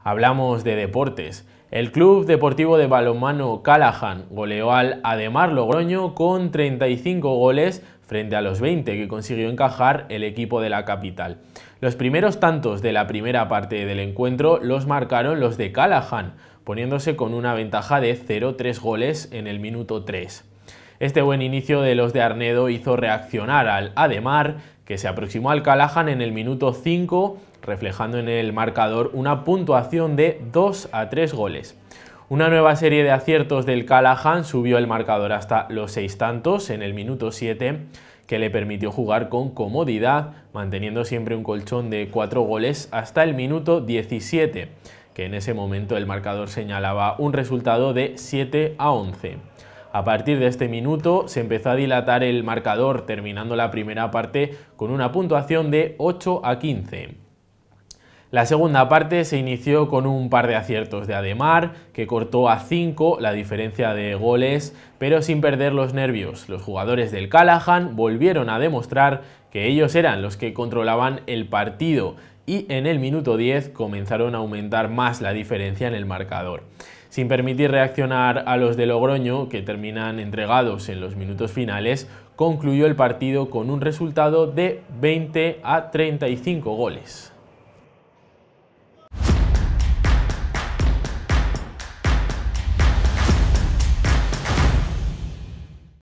Hablamos de deportes. El club deportivo de balonmano Callahan goleó al Ademar Logroño con 35 goles frente a los 20 que consiguió encajar el equipo de la capital. Los primeros tantos de la primera parte del encuentro los marcaron los de Callahan, poniéndose con una ventaja de 0-3 goles en el minuto 3. Este buen inicio de los de Arnedo hizo reaccionar al Ademar, que se aproximó al Callahan en el minuto 5 reflejando en el marcador una puntuación de 2 a 3 goles. Una nueva serie de aciertos del Callahan subió el marcador hasta los seis tantos en el minuto 7, que le permitió jugar con comodidad, manteniendo siempre un colchón de 4 goles hasta el minuto 17, que en ese momento el marcador señalaba un resultado de 7 a 11. A partir de este minuto se empezó a dilatar el marcador, terminando la primera parte con una puntuación de 8 a 15. La segunda parte se inició con un par de aciertos de Ademar, que cortó a 5 la diferencia de goles, pero sin perder los nervios. Los jugadores del Callahan volvieron a demostrar que ellos eran los que controlaban el partido y en el minuto 10 comenzaron a aumentar más la diferencia en el marcador. Sin permitir reaccionar a los de Logroño, que terminan entregados en los minutos finales, concluyó el partido con un resultado de 20 a 35 goles.